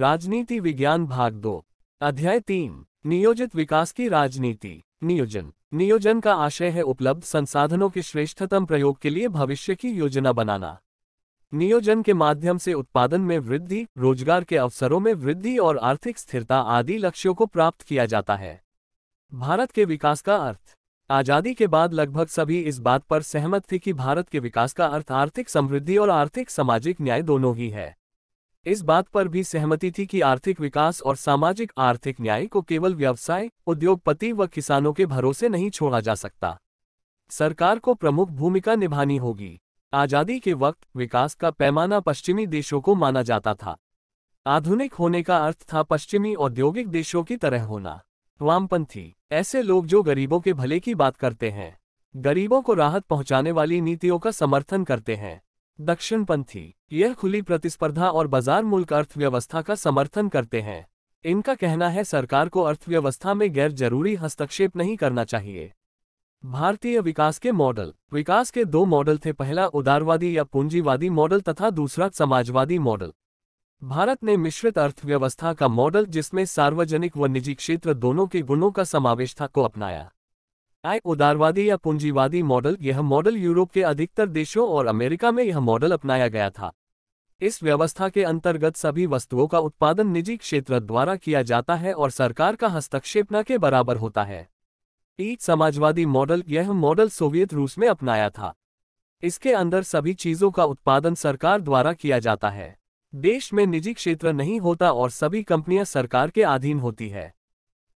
राजनीति विज्ञान भाग दो अध्याय तीन नियोजित विकास की राजनीति नियोजन नियोजन का आशय है उपलब्ध संसाधनों के श्रेष्ठतम प्रयोग के लिए भविष्य की योजना बनाना नियोजन के माध्यम से उत्पादन में वृद्धि रोजगार के अवसरों में वृद्धि और आर्थिक स्थिरता आदि लक्ष्यों को प्राप्त किया जाता है भारत के विकास का अर्थ आज़ादी के बाद लगभग सभी इस बात पर सहमत थे कि भारत के विकास का अर्थ आर्थिक समृद्धि और आर्थिक सामाजिक न्याय दोनों ही है इस बात पर भी सहमति थी कि आर्थिक विकास और सामाजिक आर्थिक न्याय को केवल व्यवसाय उद्योगपति व किसानों के भरोसे नहीं छोड़ा जा सकता सरकार को प्रमुख भूमिका निभानी होगी आज़ादी के वक्त विकास का पैमाना पश्चिमी देशों को माना जाता था आधुनिक होने का अर्थ था पश्चिमी औद्योगिक देशों की तरह होना वामपंथी ऐसे लोग जो गरीबों के भले की बात करते हैं गरीबों को राहत पहुंचाने वाली नीतियों का समर्थन करते हैं दक्षिणपंथी यह खुली प्रतिस्पर्धा और बाजार मूल्य अर्थव्यवस्था का समर्थन करते हैं इनका कहना है सरकार को अर्थव्यवस्था में गैर जरूरी हस्तक्षेप नहीं करना चाहिए भारतीय विकास के मॉडल विकास के दो मॉडल थे पहला उदारवादी या पूंजीवादी मॉडल तथा दूसरा समाजवादी मॉडल भारत ने मिश्रित अर्थव्यवस्था का मॉडल जिसमें सार्वजनिक व निजी क्षेत्र दोनों के गुणों का समावेश था को अपनाया आय उदारवादी या पूंजीवादी मॉडल यह मॉडल यूरोप के अधिकतर देशों और अमेरिका में यह मॉडल अपनाया गया था इस व्यवस्था के अंतर्गत सभी वस्तुओं का उत्पादन निजी क्षेत्र द्वारा किया जाता है और सरकार का हस्तक्षेप न के बराबर होता है ईट समाजवादी मॉडल यह मॉडल सोवियत रूस में अपनाया था इसके अंदर सभी चीजों का उत्पादन सरकार द्वारा किया जाता है देश में निजी क्षेत्र नहीं होता और सभी कंपनियां सरकार के अधीन होती है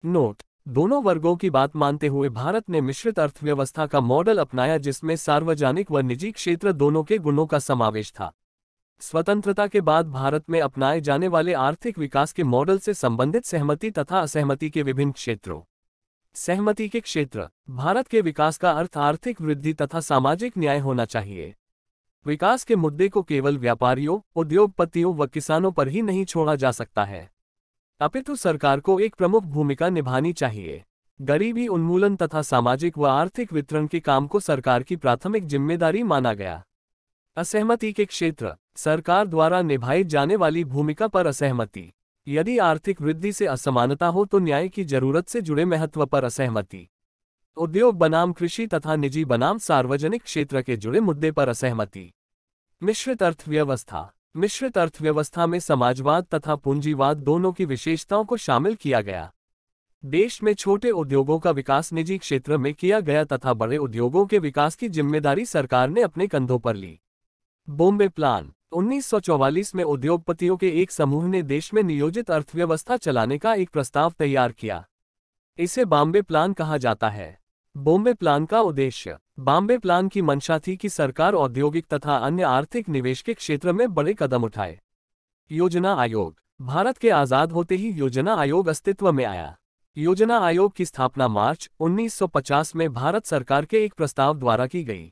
नोट दोनों वर्गों की बात मानते हुए भारत ने मिश्रित अर्थव्यवस्था का मॉडल अपनाया जिसमें सार्वजनिक व निजी क्षेत्र दोनों के गुणों का समावेश था स्वतंत्रता के बाद भारत में अपनाए जाने वाले आर्थिक विकास के मॉडल से संबंधित सहमति तथा असहमति के विभिन्न क्षेत्रों सहमति के क्षेत्र भारत के विकास का अर्थ आर्थिक वृद्धि तथा सामाजिक न्याय होना चाहिए विकास के मुद्दे को केवल व्यापारियों उद्योगपतियों व किसानों पर ही नहीं छोड़ा जा सकता है अपितु सरकार को एक प्रमुख भूमिका निभानी चाहिए गरीबी उन्मूलन तथा सामाजिक व आर्थिक वितरण के काम को सरकार की प्राथमिक जिम्मेदारी माना गया असहमति के क्षेत्र सरकार द्वारा निभाई जाने वाली भूमिका पर असहमति यदि आर्थिक वृद्धि से असमानता हो तो न्याय की जरूरत से जुड़े महत्व पर असहमति उद्योग बनाम कृषि तथा निजी बनाम सार्वजनिक क्षेत्र के जुड़े मुद्दे पर असहमति मिश्रित अर्थव्यवस्था मिश्रित अर्थव्यवस्था में समाजवाद तथा पूंजीवाद दोनों की विशेषताओं को शामिल किया गया देश में छोटे उद्योगों का विकास निजी क्षेत्र में किया गया तथा बड़े उद्योगों के विकास की जिम्मेदारी सरकार ने अपने कंधों पर ली बॉम्बे प्लान 1944 में उद्योगपतियों के एक समूह ने देश में नियोजित अर्थव्यवस्था चलाने का एक प्रस्ताव तैयार किया इसे बॉम्बे प्लान कहा जाता है बॉम्बे प्लान का उद्देश्य बॉम्बे प्लान की मंशा थी कि सरकार औद्योगिक तथा अन्य आर्थिक निवेश के क्षेत्र में बड़े कदम उठाए योजना आयोग भारत के आजाद होते ही योजना आयोग अस्तित्व में आया योजना आयोग की स्थापना मार्च 1950 में भारत सरकार के एक प्रस्ताव द्वारा की गई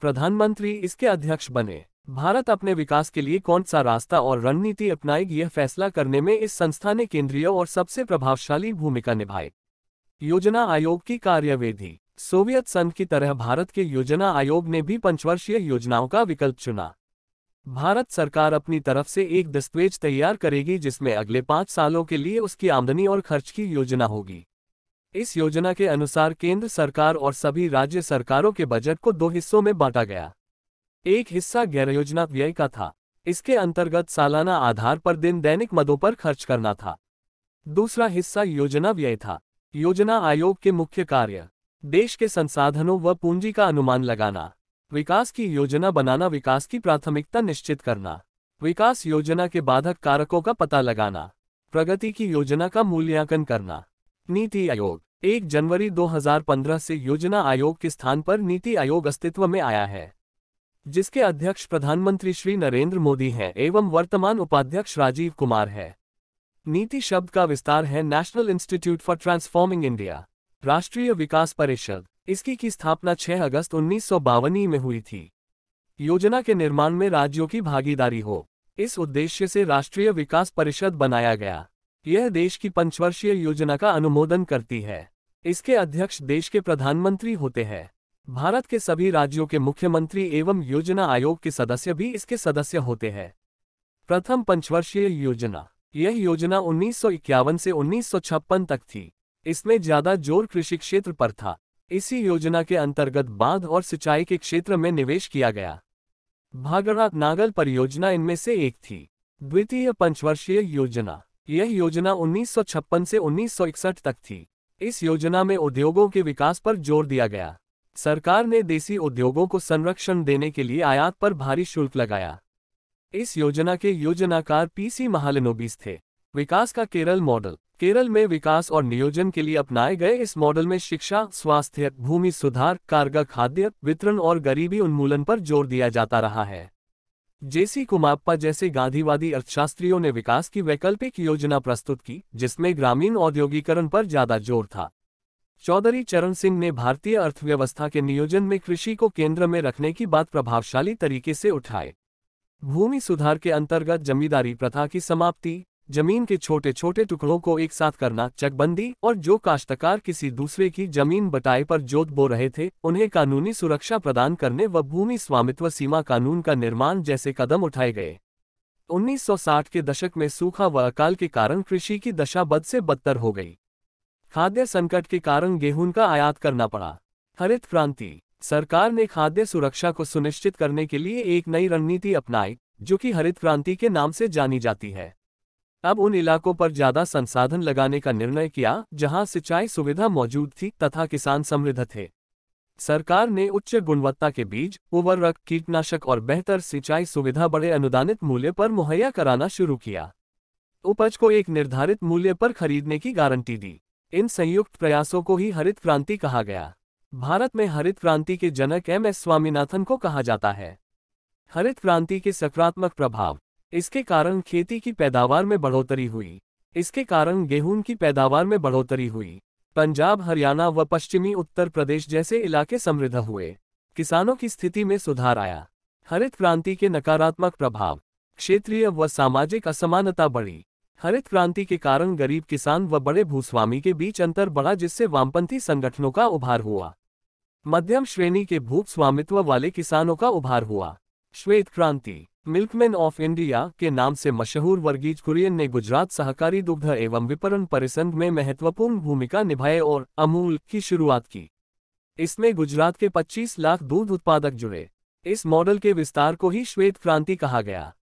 प्रधानमंत्री इसके अध्यक्ष बने भारत अपने विकास के लिए कौन सा रास्ता और रणनीति अपनाएगी यह फैसला करने में इस संस्था ने केंद्रीय और सबसे प्रभावशाली भूमिका निभाई योजना आयोग की कार्यविधि सोवियत संघ की तरह भारत के योजना आयोग ने भी पंचवर्षीय योजनाओं का विकल्प चुना भारत सरकार अपनी तरफ से एक दस्तावेज तैयार करेगी जिसमें अगले पाँच सालों के लिए उसकी आमदनी और खर्च की योजना होगी इस योजना के अनुसार केंद्र सरकार और सभी राज्य सरकारों के बजट को दो हिस्सों में बांटा गया एक हिस्सा गैर योजना व्यय का था इसके अंतर्गत सालाना आधार पर दिन दैनिक मदों पर खर्च करना था दूसरा हिस्सा योजना व्यय था योजना आयोग के मुख्य कार्य देश के संसाधनों व पूंजी का अनुमान लगाना विकास की योजना बनाना विकास की प्राथमिकता निश्चित करना विकास योजना के बाधक कारकों का पता लगाना प्रगति की योजना का मूल्यांकन करना नीति आयोग 1 जनवरी 2015 से योजना आयोग के स्थान पर नीति आयोग अस्तित्व में आया है जिसके अध्यक्ष प्रधानमंत्री श्री नरेंद्र मोदी हैं एवं वर्तमान उपाध्यक्ष राजीव कुमार है नीति शब्द का विस्तार है national institute for transforming India राष्ट्रीय विकास परिषद इसकी की स्थापना 6 अगस्त उन्नीस में हुई थी योजना के निर्माण में राज्यों की भागीदारी हो इस उद्देश्य से राष्ट्रीय विकास परिषद बनाया गया यह देश की पंचवर्षीय योजना का अनुमोदन करती है इसके अध्यक्ष देश के प्रधानमंत्री होते हैं भारत के सभी राज्यों के मुख्यमंत्री एवं योजना आयोग के सदस्य भी इसके सदस्य होते हैं प्रथम पंचवर्षीय योजना यह योजना उन्नीस से उन्नीस तक थी इसमें ज्यादा जोर कृषि क्षेत्र पर था इसी योजना के अंतर्गत बांध और सिंचाई के क्षेत्र में निवेश किया गया भागरा नागल परियोजना इनमें से एक थी द्वितीय पंचवर्षीय योजना यह योजना 1956 से 1961 तक थी इस योजना में उद्योगों के विकास पर जोर दिया गया सरकार ने देसी उद्योगों को संरक्षण देने के लिए आयात पर भारी शुल्क लगाया इस योजना के योजनाकार पीसी महालनोबिस थे विकास का केरल मॉडल केरल में विकास और नियोजन के लिए अपनाए गए इस मॉडल में शिक्षा स्वास्थ्य भूमि सुधार कारगर खाद्य वितरण और गरीबी उन्मूलन पर जोर दिया जाता रहा है जेसी कुमाप्पा जैसे गांधीवादी अर्थशास्त्रियों ने विकास की वैकल्पिक योजना प्रस्तुत की जिसमें ग्रामीण औद्योगिकरण पर ज्यादा जोर था चौधरी चरण सिंह ने भारतीय अर्थव्यवस्था के नियोजन में कृषि को केंद्र में रखने की बात प्रभावशाली तरीके से उठाए भूमि सुधार के अंतर्गत जमींदारी प्रथा की समाप्ति जमीन के छोटे छोटे टुकड़ों को एक साथ करना चकबंदी और जो काश्तकार किसी दूसरे की जमीन बटाए पर जोत बो रहे थे उन्हें कानूनी सुरक्षा प्रदान करने व भूमि स्वामित्व सीमा कानून का निर्माण जैसे कदम उठाए गए 1960 के दशक में सूखा व अकाल के कारण कृषि की दशा बद से बदतर हो गई खाद्य संकट के कारण गेहूं का आयात करना पड़ा हरित क्रांति सरकार ने खाद्य सुरक्षा को सुनिश्चित करने के लिए एक नई रणनीति अपनाई जो कि हरित क्रांति के नाम से जानी जाती है अब उन इलाकों पर ज्यादा संसाधन लगाने का निर्णय किया जहां सिंचाई सुविधा मौजूद थी तथा किसान समृद्ध थे सरकार ने उच्च गुणवत्ता के बीज उर्वरक कीटनाशक और बेहतर सिंचाई सुविधा बड़े अनुदानित मूल्य पर मुहैया कराना शुरू किया उपज को एक निर्धारित मूल्य पर खरीदने की गारंटी दी इन संयुक्त प्रयासों को ही हरित क्रांति कहा गया भारत में हरित क्रांति के जनक एम एस स्वामीनाथन को कहा जाता है हरित क्रांति के सकारात्मक प्रभाव इसके कारण खेती की पैदावार में बढ़ोतरी हुई इसके कारण गेहूं की पैदावार में बढ़ोतरी हुई पंजाब हरियाणा व पश्चिमी उत्तर प्रदेश जैसे इलाके समृद्ध हुए किसानों की स्थिति में सुधार आया हरित क्रांति के नकारात्मक प्रभाव क्षेत्रीय व सामाजिक असमानता बढ़ी हरित क्रांति के कारण गरीब किसान व बड़े भूस्वामी के बीच अंतर बढ़ा जिससे वामपंथी संगठनों का उभार हुआ मध्यम श्रेणी के भूख स्वामित्व वाले किसानों का उभार हुआ श्वेत क्रांति मिल्कमैन ऑफ इंडिया के नाम से मशहूर वर्गीज कुरियन ने गुजरात सहकारी दुग्ध एवं विपणन परिसंघ में महत्वपूर्ण भूमिका निभाए और अमूल की शुरुआत की इसमें गुजरात के 25 लाख दूध उत्पादक जुड़े इस मॉडल के विस्तार को ही श्वेत क्रांति कहा गया